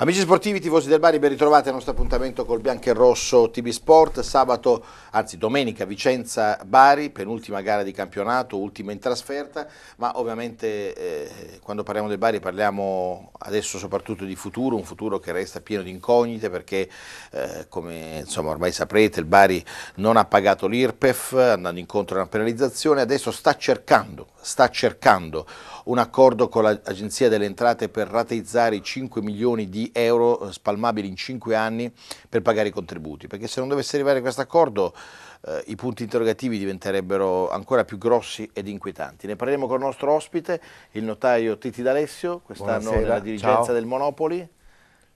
Amici sportivi, tifosi del Bari, ben ritrovati al nostro appuntamento col bianco e rosso TB Sport. Sabato, anzi domenica, Vicenza-Bari, penultima gara di campionato, ultima in trasferta, ma ovviamente eh, quando parliamo del Bari parliamo adesso soprattutto di futuro, un futuro che resta pieno di incognite perché eh, come insomma, ormai saprete il Bari non ha pagato l'IRPEF andando incontro a una penalizzazione, adesso sta cercando, sta cercando un accordo con l'Agenzia delle Entrate per rateizzare i 5 milioni di euro eh, spalmabili in 5 anni per pagare i contributi, perché se non dovesse arrivare questo accordo eh, i punti interrogativi diventerebbero ancora più grossi ed inquietanti. Ne parleremo con il nostro ospite, il notaio Titi D'Alessio, quest'anno nella dirigenza Ciao. del Monopoli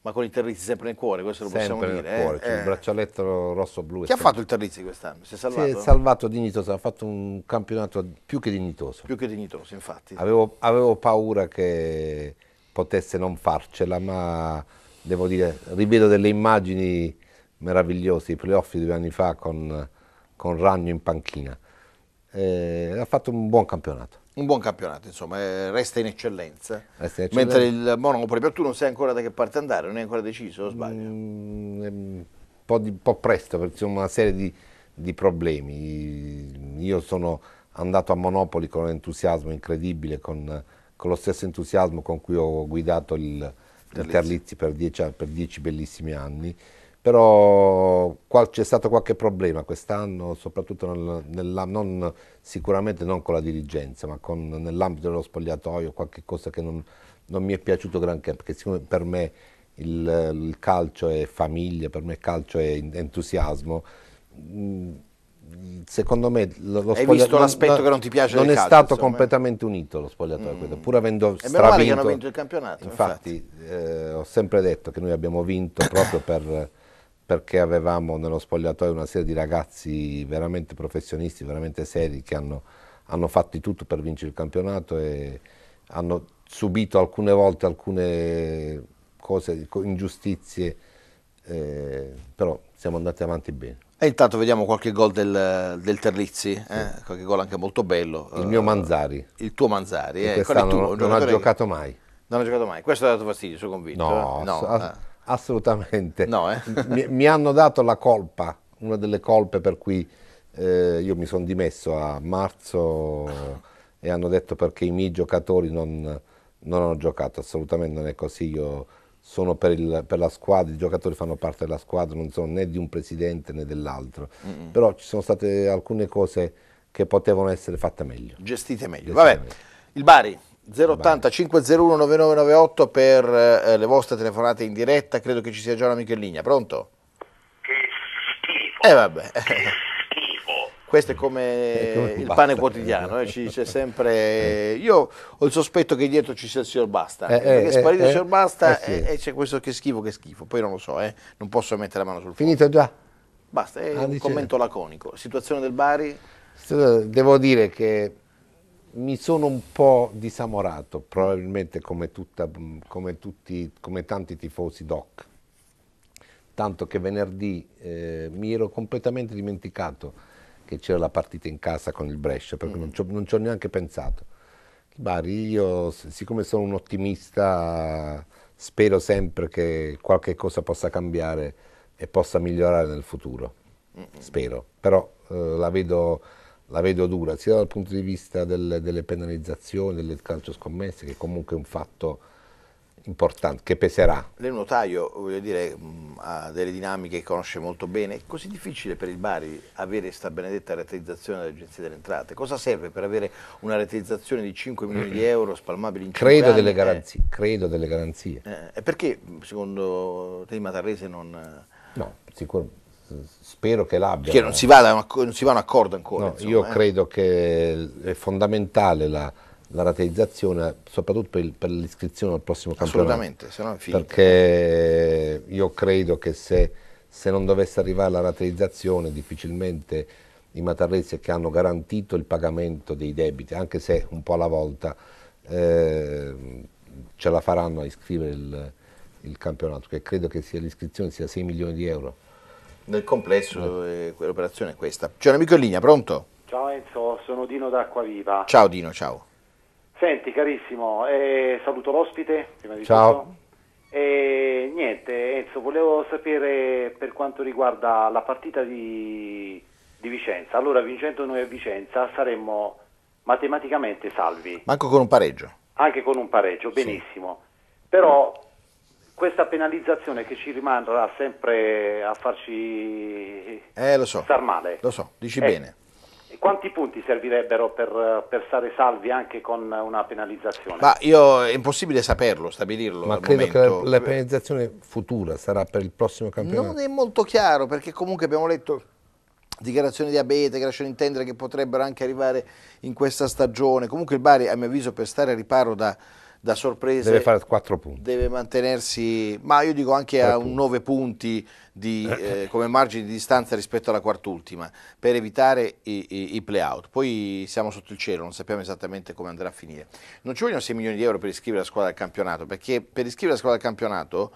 ma con i terrizi sempre nel cuore, questo lo sempre possiamo dire. Sempre nel eh? cuore, eh, eh. il braccialetto rosso-blu. Chi ha fatto il terrizi quest'anno? Si è salvato? Si è salvato dignitoso, ha fatto un campionato più che dignitoso. Più che dignitoso, infatti. Avevo, avevo paura che potesse non farcela, ma devo dire, rivedo delle immagini meravigliose, i playoff di due anni fa con, con Ragno in panchina. Eh, ha fatto un buon campionato. Un buon campionato, insomma, eh, resta, in eccellenza, resta in eccellenza. Mentre il Monopoli, per tu non sai ancora da che parte andare, non è ancora deciso, o sbaglio? Mm, un ehm, po, po', presto, perché c'è una serie di, di problemi. Io sono andato a Monopoli con un entusiasmo incredibile, con con lo stesso entusiasmo con cui ho guidato il, il Terlizzi per dieci, per dieci bellissimi anni però qual, c'è stato qualche problema quest'anno, soprattutto nel, nella, non, sicuramente non con la dirigenza, ma con, nell'ambito dello spogliatoio, qualche cosa che non, non mi è piaciuto granché, perché siccome per me il, il, calcio è famiglia, per me il calcio è entusiasmo, mh, secondo me lo, lo Hai visto l'aspetto non, che non ti piace non è calcio, stato insomma. Eh? completamente unito lo spogliatoio mm. pur avendo stravinto e che hanno vinto il campionato infatti, infatti. Eh, ho sempre detto che noi abbiamo vinto proprio per, perché avevamo nello spogliatoio una serie di ragazzi veramente professionisti veramente seri che hanno, hanno fatto tutto per vincere il campionato e hanno subito alcune volte alcune cose ingiustizie eh, però siamo andati avanti bene. E intanto vediamo qualche gol del, del Terlizzi, eh? sì. eh? qualche gol anche molto bello. Il mio eh, Manzari. Il tuo Manzari, eh. Qual tuo? non, non ha giocato mai. Non ha giocato mai, questo ha dato fastidio, sono convinto. No, eh? no ass assolutamente. No, eh? mi, mi, hanno dato la colpa, una delle colpe per cui io mi sono dimesso a marzo e hanno detto perché i miei giocatori non, non hanno giocato, assolutamente non è così. Io sono per, il, per, la squadra, i giocatori fanno parte della squadra, non sono né di un presidente né dell'altro. Mm, mm Però ci sono state alcune cose che potevano essere fatte meglio. Gestite meglio. Gestite Vabbè, meglio. il Bari 080 Bari. 501 9998 per eh, le vostre telefonate in diretta, credo che ci sia già un in linea, pronto? Che schifo. Eh vabbè questo è come eh, il pane quotidiano, eh, c'è eh. sempre... Io ho il sospetto che dietro ci sia il signor Basta, eh, perché è eh, sparito il signor Basta sì. e, c'è questo che schifo, che schifo, poi non lo so, non posso mettere la mano sul fuoco. Finito già? Basta, è ah, un commento laconico. Situazione del Bari? Devo dire che mi sono un po' disamorato, probabilmente come, tutta, come, tutti, come tanti tifosi doc. Tanto che venerdì eh, mi ero completamente dimenticato che c'era la partita in casa con il Brescia, perché mm. non ci ho neanche pensato. Bari, io siccome sono un ottimista, spero sempre che qualche cosa possa cambiare e possa migliorare nel futuro. Spero, però eh, la, vedo, la, vedo, dura, sia dal punto di vista del, delle penalizzazioni, del calcio scommesse, che comunque è un fatto importante che peserà. Lei è un notaio, voglio dire, ha delle dinamiche che conosce molto bene. È così difficile per il Bari avere questa benedetta rateizzazione dell'Agenzia delle Entrate? Cosa serve per avere una rateizzazione di 5 milioni di euro spalmabili in 5 credo anni? Eh. Delle garanzie, eh. Credo delle garanzie. Eh, e perché secondo te Matarrese non... Eh, no, sicuro, spero che l'abbia. Che non si, va, a un accordo ancora. No, io eh. credo che è fondamentale la la rateizzazione, soprattutto per, il, per l'iscrizione al prossimo campionato. Assolutamente, Perché io credo che se, se, non dovesse arrivare la rateizzazione, difficilmente i matarresi che hanno garantito il pagamento dei debiti, anche se un po' alla volta, eh, ce la faranno a iscrivere il, il campionato, che credo che sia, l'iscrizione sia 6 milioni di euro. Nel complesso eh. l'operazione è questa. C'è un amico in linea, pronto? Ciao Enzo, sono Dino d'Acquaviva. Ciao Dino, ciao. Senti carissimo, eh, saluto l'ospite. Ciao. E niente, Enzo, volevo sapere per quanto riguarda la partita di, di Vicenza. Allora, vincendo noi a Vicenza saremmo matematicamente salvi. Ma anche con un pareggio. Anche con un pareggio, benissimo. Sì. Però questa penalizzazione che ci rimarrà sempre a farci eh, so, star male. Lo so, dici eh, bene quanti punti servirebbero per, per, stare salvi anche con una penalizzazione? Ma io, è impossibile saperlo, stabilirlo. Ma credo momento. che la, la, penalizzazione futura sarà per il prossimo campionato. Non è molto chiaro perché comunque abbiamo letto dichiarazioni di Abete che lasciano intendere che potrebbero anche arrivare in questa stagione. Comunque il Bari a mio avviso per stare a riparo da da sorprese. Deve fare 4 punti. Deve mantenersi, ma io dico anche a un 9 punti di, eh, come margine di distanza rispetto alla quart'ultima per evitare i, i, i play-out. Poi siamo sotto il cielo, non sappiamo esattamente come andrà a finire. Non ci vogliono 6 milioni di euro per iscrivere la squadra al campionato, perché per iscrivere la squadra al campionato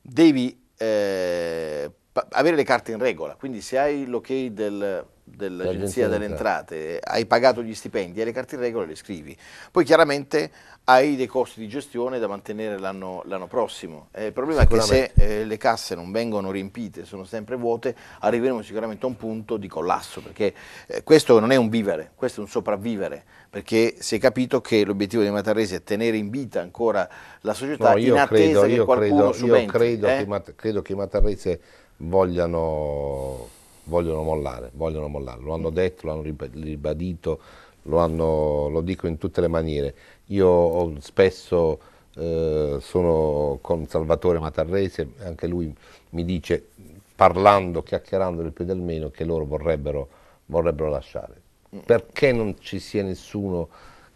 devi eh, avere le carte in regola, quindi se hai l'ok del, dell'agenzia delle entrate, hai pagato gli stipendi, hai le carte in regola e le scrivi. Poi chiaramente hai dei costi di gestione da mantenere l'anno, prossimo. Eh, il problema è che se eh, le casse non vengono riempite, sono sempre vuote, arriveremo sicuramente a un punto di collasso, perché eh, questo non è un vivere, questo è un sopravvivere, perché si è capito che l'obiettivo di Mataresi è tenere in vita ancora la società no, in attesa credo, che qualcuno credo, subentri. Io eh? credo, che, credo che Matarese vogliano, vogliono mollare, vogliono mollare, lo hanno mm. detto, lo hanno ribadito, lo, hanno, lo dico in tutte le maniere. Io spesso eh, sono con Salvatore Matarrese, anche lui mi dice, parlando, chiacchierando del più e del meno, che loro vorrebbero, vorrebbero lasciare. Mm. Perché non ci sia nessuno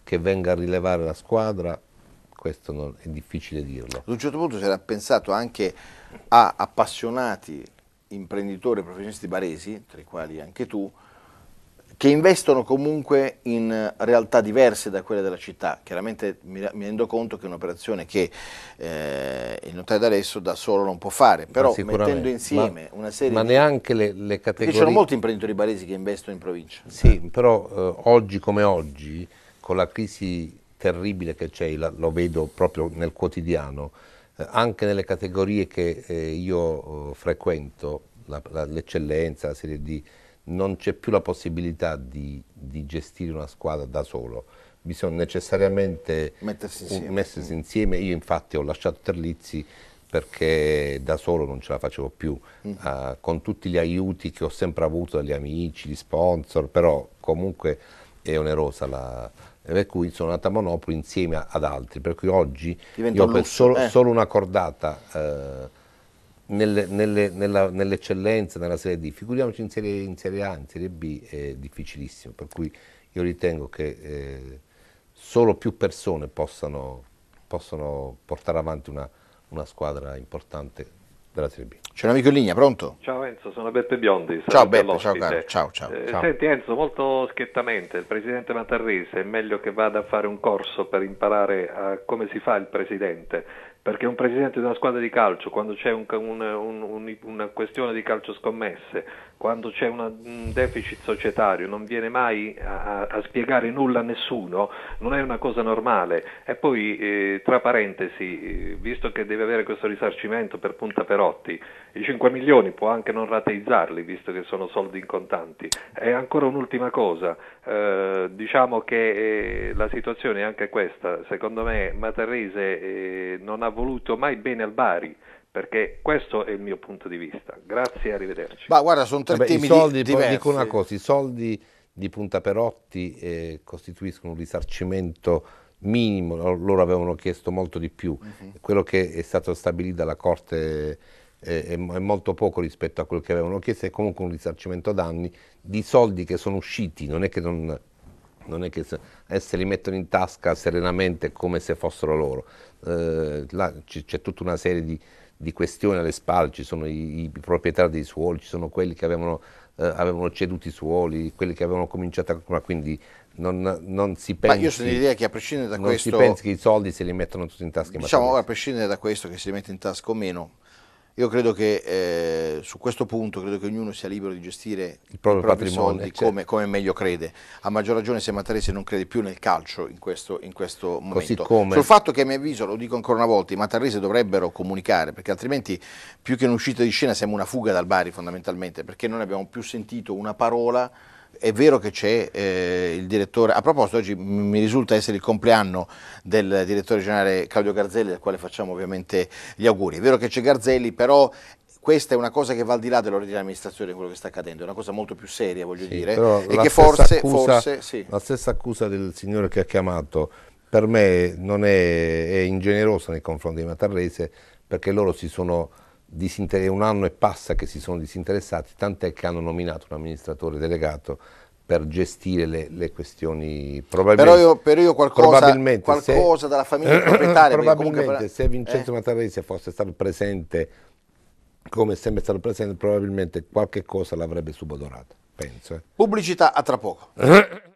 che venga a rilevare la squadra, questo non, è difficile dirlo. Ad un certo punto si era pensato anche a appassionati imprenditori professionisti baresi, tra i quali anche tu, che investono comunque in realtà diverse da quelle della città. Chiaramente mi, rendo conto che è un'operazione che eh, il notaio d'Alesso da solo non può fare, però mettendo insieme ma, una serie ma di... Ma neanche le, le categorie... Ci sono molti imprenditori baresi che investono in provincia. Sì, eh. però eh, oggi come oggi, con la crisi terribile che c'è, lo vedo proprio nel quotidiano, eh, anche nelle categorie che eh, io eh, frequento, l'eccellenza, la, la Serie D, non c'è più la possibilità di, di, gestire una squadra da solo, bisogna necessariamente mettersi insieme. mettersi insieme. Io infatti ho lasciato Terlizzi perché da solo non ce la facevo più, mm. uh, con tutti gli aiuti che ho sempre avuto dagli amici, gli sponsor, però comunque è onerosa la, per cui sono andata a Monopoli insieme ad altri, per cui oggi Diventa io ho solo, eh. solo, una cordata eh, nelle, nelle, nella, nell'eccellenza, nella Serie D, figuriamoci in serie, in serie, A, in Serie B è difficilissimo, per cui io ritengo che eh, solo più persone possano, possano portare avanti una, una squadra importante della Serie B. C'è un amico in linea, pronto? Ciao Enzo, sono Beppe Biondi. Ciao Beppe, ciao, caro. ciao, ciao, eh, ciao. Senti Enzo, molto schiettamente, il presidente Matarrese è meglio che vada a fare un corso per imparare a come si fa il presidente perché un presidente di una squadra di calcio, quando c'è un, un, un, una questione di calcio scommesse, quando c'è una, un deficit societario, non viene mai a, a, spiegare nulla a nessuno, non è una cosa normale. E poi, eh, tra parentesi, eh, visto che deve avere questo risarcimento per Punta Perotti, i 5 milioni può anche non rateizzarli, visto che sono soldi in contanti. E ancora un'ultima cosa, eh, diciamo che eh, la situazione è anche questa, secondo me Matarese eh, non ha voluto mai bene al Bari perché questo è il mio punto di vista. Grazie e arrivederci. Ma guarda, sono tre Vabbè, temi i soldi, di, Dico una cosa, i soldi di Punta Perotti eh, costituiscono un risarcimento minimo, loro avevano chiesto molto di più. Uh mhm. -huh. Quello che è stato stabilito dalla Corte eh, è, è, molto poco rispetto a quello che avevano chiesto, è comunque un risarcimento danni di soldi che sono usciti, non è che non non è che eh, se li mettono in tasca serenamente come se fossero loro. Eh, c'è tutta una serie di, di, questioni alle spalle, ci sono i, i, proprietari dei suoli, ci sono quelli che avevano, eh, avevano ceduto i suoli, quelli che avevano cominciato a... quindi non, non si pensa... Ma io sono l'idea che a prescindere da non questo... Non si pensi che i soldi se li mettono tutti in tasca. Diciamo, a prescindere da questo che se li mette in tasca o meno, io credo che eh, su questo punto credo che ognuno sia libero di gestire il proprio i propri soldi certo. come, come, meglio crede. A maggior ragione se Matarese non crede più nel calcio in questo, in questo momento. Come... Sul fatto che a mio avviso, lo dico ancora una volta, i Matarese dovrebbero comunicare perché altrimenti più che un'uscita di scena siamo una fuga dal Bari fondamentalmente perché non abbiamo più sentito una parola è vero che c'è eh, il direttore, a proposito oggi mi risulta essere il compleanno del direttore generale Claudio Garzelli, al quale facciamo ovviamente gli auguri. È vero che c'è Garzelli, però questa è una cosa che va al di là dell'ordine amministrazione quello che sta accadendo, è una cosa molto più seria, voglio sì, dire, e che forse, accusa, forse sì. la stessa accusa del signore che ha chiamato per me non è, è ingenerosa nei confronti di Matarrese perché loro si sono è un anno e passa che si sono disinteressati, tant'è che hanno nominato un amministratore delegato per gestire le, le questioni probabilmente però io, però io qualcosa, qualcosa se, dalla famiglia proprietaria probabilmente comunque, se Vincenzo eh. Matarese fosse stato presente come è sempre stato presente probabilmente qualche cosa l'avrebbe subodorato penso eh. pubblicità a tra poco